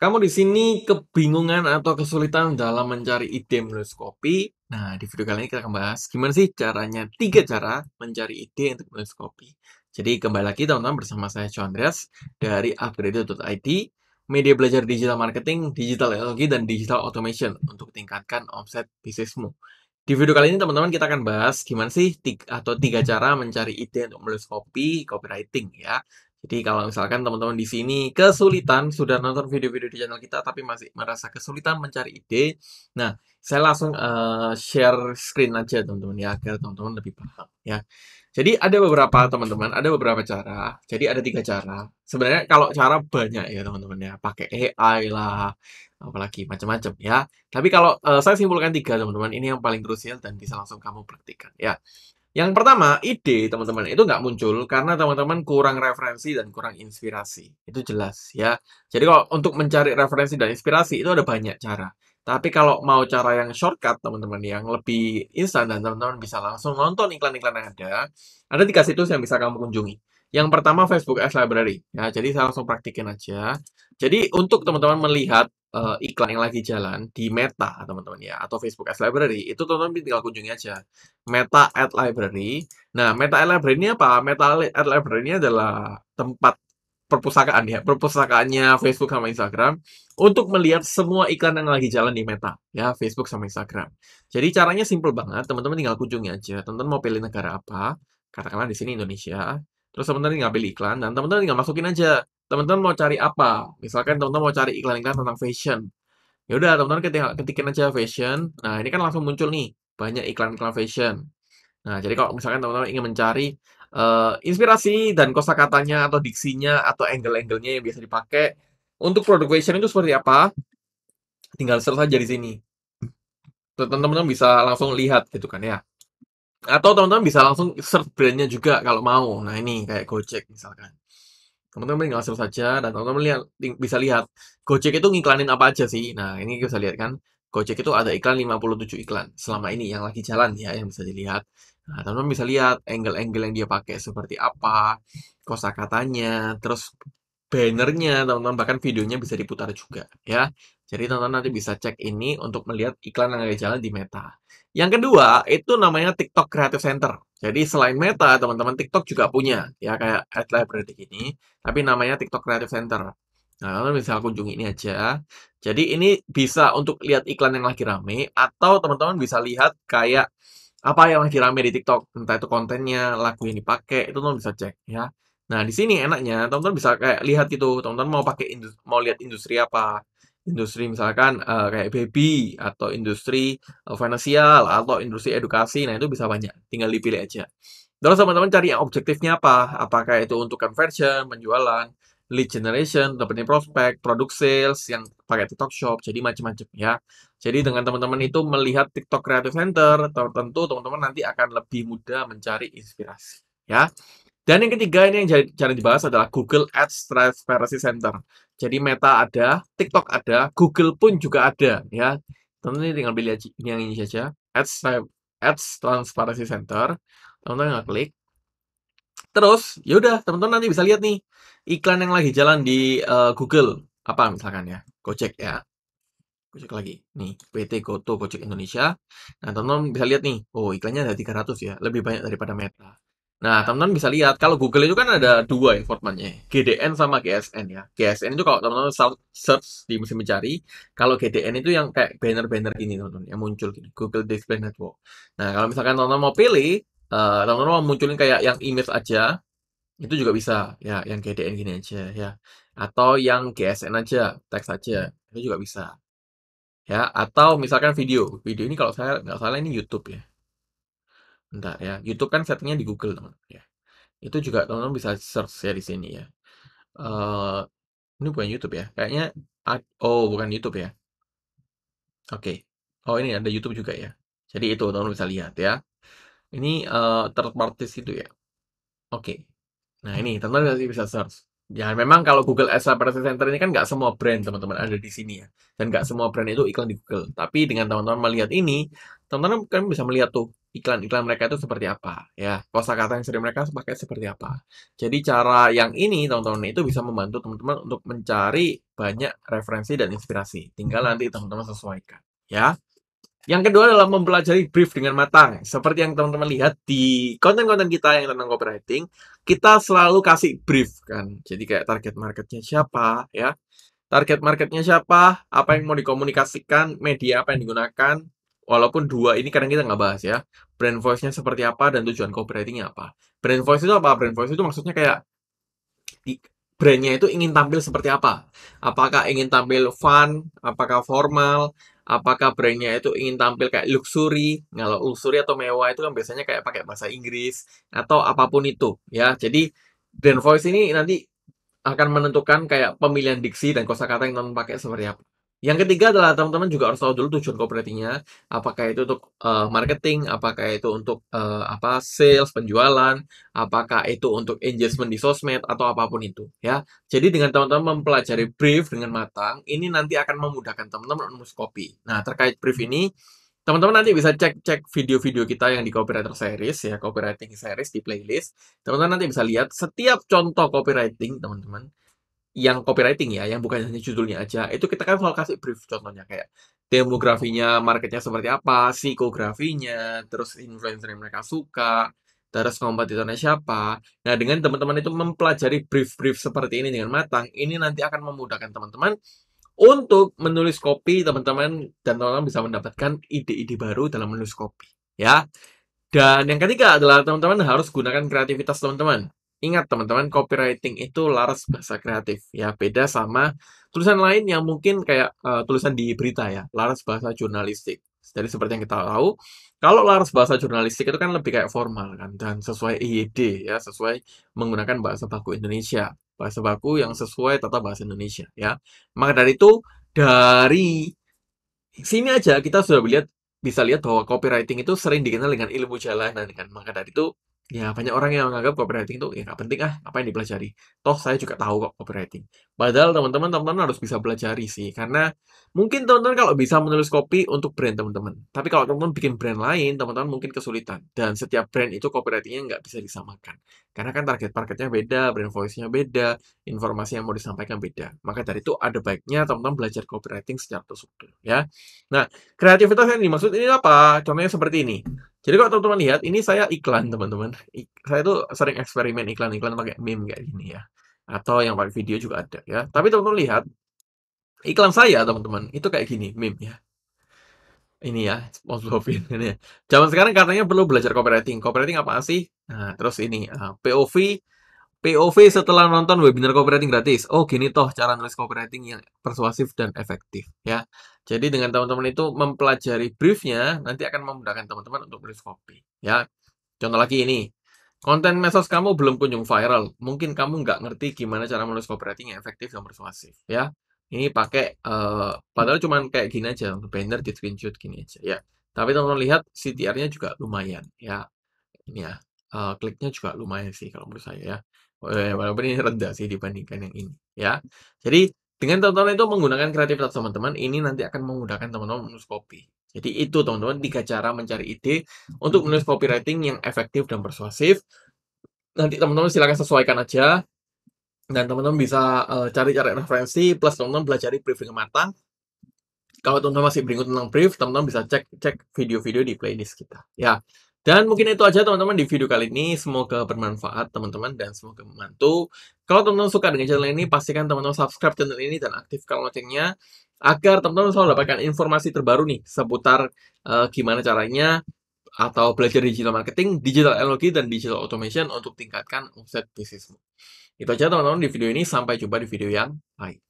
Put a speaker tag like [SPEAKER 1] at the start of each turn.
[SPEAKER 1] Kamu di sini kebingungan atau kesulitan dalam mencari ide menulis kopi? Nah, di video kali ini kita akan bahas gimana sih caranya, tiga cara mencari ide untuk menulis kopi. Jadi, kembali lagi teman-teman bersama saya John Andreas dari upgrade.id, media belajar digital marketing, digital teknologi, dan digital automation untuk tingkatkan omset bisnismu. Di video kali ini teman-teman kita akan bahas gimana sih tiga, atau tiga cara mencari ide untuk menulis kopi, copywriting ya. Jadi kalau misalkan teman-teman di sini kesulitan sudah nonton video-video di channel kita tapi masih merasa kesulitan mencari ide, nah saya langsung uh, share screen aja teman-teman ya agar teman-teman lebih paham ya. Jadi ada beberapa teman-teman, ada beberapa cara. Jadi ada tiga cara. Sebenarnya kalau cara banyak ya teman-teman ya, pakai AI lah, apalagi macam-macam ya. Tapi kalau uh, saya simpulkan tiga teman-teman, ini yang paling krusial dan bisa langsung kamu praktikkan ya. Yang pertama, ide teman-teman itu nggak muncul karena teman-teman kurang referensi dan kurang inspirasi. Itu jelas ya. Jadi kalau untuk mencari referensi dan inspirasi itu ada banyak cara. Tapi kalau mau cara yang shortcut teman-teman yang lebih instan dan teman-teman bisa langsung nonton iklan-iklan yang ada, ada tiga situs yang bisa kamu kunjungi. Yang pertama Facebook Ads Library. Ya, jadi saya langsung praktikin aja. Jadi untuk teman-teman melihat uh, iklan yang lagi jalan di Meta, teman-teman ya, atau Facebook Ads Library, itu teman-teman tinggal kunjungi aja. Meta Ad Library. Nah, Meta Ad Library ini apa? Meta Ad Library ini adalah tempat perpustakaan ya, perpustakaannya Facebook sama Instagram untuk melihat semua iklan yang lagi jalan di Meta ya, Facebook sama Instagram. Jadi caranya simple banget, teman-teman tinggal kunjungi aja. Teman-teman mau pilih negara apa? Katakanlah di sini Indonesia terus teman-teman tinggal pilih iklan dan teman-teman tinggal masukin aja teman-teman mau cari apa misalkan teman-teman mau cari iklan-iklan tentang fashion ya udah teman-teman ketik ketikin aja fashion nah ini kan langsung muncul nih banyak iklan-iklan fashion nah jadi kalau misalkan teman-teman ingin mencari uh, inspirasi dan kosakatanya atau diksinya atau angle-angle-nya yang biasa dipakai untuk produk fashion itu seperti apa tinggal search aja di sini teman-teman bisa langsung lihat gitu kan ya atau teman-teman bisa langsung search brandnya juga kalau mau. Nah ini kayak Gojek misalkan. Teman-teman tinggal search saja dan teman-teman lihat bisa lihat Gojek itu ngiklanin apa aja sih. Nah ini bisa lihat kan. Gojek itu ada iklan 57 iklan selama ini yang lagi jalan ya yang bisa dilihat. Nah, teman-teman bisa lihat angle-angle yang dia pakai seperti apa, kosa katanya terus bannernya, teman-teman bahkan videonya bisa diputar juga ya. Jadi teman-teman nanti bisa cek ini untuk melihat iklan yang lagi jalan di Meta. Yang kedua, itu namanya TikTok Creative Center. Jadi selain Meta, teman-teman TikTok juga punya. Ya, kayak Ad Library ini. Tapi namanya TikTok Creative Center. Nah, teman-teman bisa kunjungi ini aja. Jadi ini bisa untuk lihat iklan yang lagi rame. Atau teman-teman bisa lihat kayak apa yang lagi rame di TikTok. Entah itu kontennya, lagu yang dipakai, itu teman-teman bisa cek ya. Nah, di sini enaknya teman-teman bisa kayak lihat gitu, teman-teman mau pakai mau lihat industri apa, industri misalkan uh, kayak baby atau industri uh, finansial atau industri edukasi nah itu bisa banyak tinggal dipilih aja terus teman-teman cari yang objektifnya apa apakah itu untuk conversion penjualan lead generation, dapetin prospek, produk sales yang pakai TikTok Shop, jadi macam-macam ya. Jadi dengan teman-teman itu melihat TikTok Creative Center, tentu teman-teman nanti akan lebih mudah mencari inspirasi ya. Dan yang ketiga ini yang jarang dibahas adalah Google Ads Transparency Center. Jadi Meta ada, TikTok ada, Google pun juga ada ya. Teman-teman tinggal pilih yang ini saja, Ads Ads Transparency Center. Teman-teman tinggal klik. Terus, yaudah teman-teman nanti bisa lihat nih iklan yang lagi jalan di uh, Google apa misalkan ya, Gojek ya. Gojek lagi. Nih, PT Goto Gojek Indonesia. Nah, teman-teman bisa lihat nih. Oh, iklannya ada 300 ya, lebih banyak daripada Meta. Nah, teman-teman bisa lihat, kalau Google itu kan ada dua ya GDN sama GSN ya. GSN itu kalau teman-teman search di mesin mencari kalau GDN itu yang kayak banner-banner gini teman-teman, yang muncul gini, Google Display Network. Nah, kalau misalkan teman-teman mau pilih, teman eh, teman-teman mau munculin kayak yang image aja, itu juga bisa, ya, yang GDN gini aja ya. Atau yang GSN aja, teks aja, itu juga bisa. Ya, atau misalkan video. Video ini kalau saya nggak salah ini YouTube ya. Enggak ya, YouTube kan settingnya di Google, teman, ya. Itu juga teman-teman bisa search ya di sini ya. Uh, ini bukan YouTube ya, kayaknya oh bukan YouTube ya? Oke. Oh ini ada YouTube juga ya. Jadi itu teman-teman bisa lihat ya. Ini, uh, third party itu ya. Oke. Nah ini teman-teman bisa search. Ya, memang kalau Google Ads Advertising Center ini kan nggak semua brand teman-teman ada di sini ya. Dan nggak semua brand itu iklan di Google. Tapi dengan teman-teman melihat ini, teman-teman kan bisa melihat tuh iklan-iklan mereka itu seperti apa. Ya, Kosa kata yang sering mereka pakai seperti apa. Jadi cara yang ini teman-teman itu bisa membantu teman-teman untuk mencari banyak referensi dan inspirasi. Tinggal nanti teman-teman sesuaikan. Ya. Yang kedua adalah mempelajari brief dengan matang. Seperti yang teman-teman lihat di konten-konten kita yang tentang copywriting, kita selalu kasih brief kan. Jadi kayak target marketnya siapa ya. Target marketnya siapa, apa yang mau dikomunikasikan, media apa yang digunakan, walaupun dua ini kadang kita nggak bahas ya. Brand voice-nya seperti apa dan tujuan copywritingnya apa. Brand voice itu apa? Brand voice itu maksudnya kayak brandnya itu ingin tampil seperti apa? Apakah ingin tampil fun? Apakah formal? apakah brandnya itu ingin tampil kayak luxury, kalau luxury atau mewah itu kan biasanya kayak pakai bahasa Inggris atau apapun itu ya. Jadi brand voice ini nanti akan menentukan kayak pemilihan diksi dan kosakata yang non pakai seperti apa. Yang ketiga adalah teman-teman juga harus tahu dulu tujuan copywritingnya, apakah itu untuk uh, marketing, apakah itu untuk uh, apa sales, penjualan, apakah itu untuk engagement di sosmed atau apapun itu ya. Jadi dengan teman-teman mempelajari brief dengan matang, ini nanti akan memudahkan teman-teman menulis copy. Nah, terkait brief ini Teman-teman nanti bisa cek-cek video-video kita yang di copywriter series ya, copywriting series di playlist. Teman-teman nanti bisa lihat setiap contoh copywriting, teman-teman yang copywriting ya, yang bukan hanya judulnya aja, itu kita kan kalau kasih brief contohnya kayak demografinya, marketnya seperti apa, psikografinya, terus influencer yang mereka suka, terus kompetitornya siapa. Nah, dengan teman-teman itu mempelajari brief-brief seperti ini dengan matang, ini nanti akan memudahkan teman-teman untuk menulis kopi teman-teman dan teman-teman bisa mendapatkan ide-ide baru dalam menulis kopi ya. Dan yang ketiga adalah teman-teman harus gunakan kreativitas teman-teman. Ingat teman-teman, copywriting itu laras bahasa kreatif ya, beda sama tulisan lain yang mungkin kayak uh, tulisan di berita ya, laras bahasa jurnalistik. Jadi seperti yang kita tahu, kalau laras bahasa jurnalistik itu kan lebih kayak formal kan dan sesuai IED ya, sesuai menggunakan bahasa baku Indonesia, bahasa baku yang sesuai tata bahasa Indonesia ya. Maka dari itu dari sini aja kita sudah melihat bisa lihat bahwa copywriting itu sering dikenal dengan ilmu jalanan kan. Maka dari itu Ya, banyak orang yang menganggap copywriting itu ya nggak penting ah, apa yang dipelajari. Toh saya juga tahu kok copywriting. Padahal teman-teman, teman-teman harus bisa belajar sih, karena mungkin teman-teman kalau bisa menulis kopi untuk brand teman-teman. Tapi kalau teman-teman bikin brand lain, teman-teman mungkin kesulitan. Dan setiap brand itu copywritingnya nggak bisa disamakan. Karena kan target marketnya beda, brand voice-nya beda, informasi yang mau disampaikan beda. Maka dari itu ada baiknya teman-teman belajar copywriting secara terstruktur ya. Nah, kreativitas yang dimaksud ini apa? Contohnya seperti ini. Jadi kalau teman-teman lihat, ini saya iklan teman-teman. saya tuh sering eksperimen iklan-iklan pakai meme kayak gini ya. Atau yang pakai video juga ada ya. Tapi teman-teman lihat, iklan saya teman-teman, itu kayak gini meme ya. Ini ya, SpongeBob ini. Ya. Zaman sekarang katanya perlu belajar copywriting. Copywriting apa sih? Nah, terus ini eh, POV POV setelah nonton webinar copywriting gratis. Oh, gini toh cara nulis copywriting yang persuasif dan efektif ya. Jadi dengan teman-teman itu mempelajari briefnya, nanti akan memudahkan teman-teman untuk menulis copy ya. Contoh lagi ini. Konten medsos kamu belum kunjung viral. Mungkin kamu nggak ngerti gimana cara menulis copywriting yang efektif dan persuasif ya. Ini pakai uh, padahal cuma kayak gini aja, untuk banner di screenshot gini aja ya. Tapi teman-teman lihat CTR-nya juga lumayan ya. Ini ya, uh, kliknya juga lumayan sih kalau menurut saya ya, ya walaupun ini rendah sih dibandingkan yang ini, ya. Jadi, dengan teman-teman itu menggunakan kreativitas teman-teman, ini nanti akan memudahkan teman-teman menulis copy. Jadi itu teman-teman tiga cara mencari ide untuk menulis copywriting yang efektif dan persuasif. Nanti teman-teman silakan sesuaikan aja, dan teman-teman bisa, eh, cari-cari referensi plus teman-teman belajar briefing matang. Kalau teman-teman masih bingung tentang brief, teman-teman bisa cek cek video-video di playlist kita, ya. Dan mungkin itu aja teman-teman di video kali ini. Semoga bermanfaat teman-teman dan semoga membantu. Kalau teman-teman suka dengan channel ini, pastikan teman-teman subscribe channel ini dan aktifkan loncengnya agar teman-teman selalu dapatkan informasi terbaru nih seputar uh, gimana caranya atau belajar digital marketing, digital analogi, dan digital automation untuk tingkatkan omset bisnismu. Itu aja teman-teman di video ini. Sampai jumpa di video yang lain.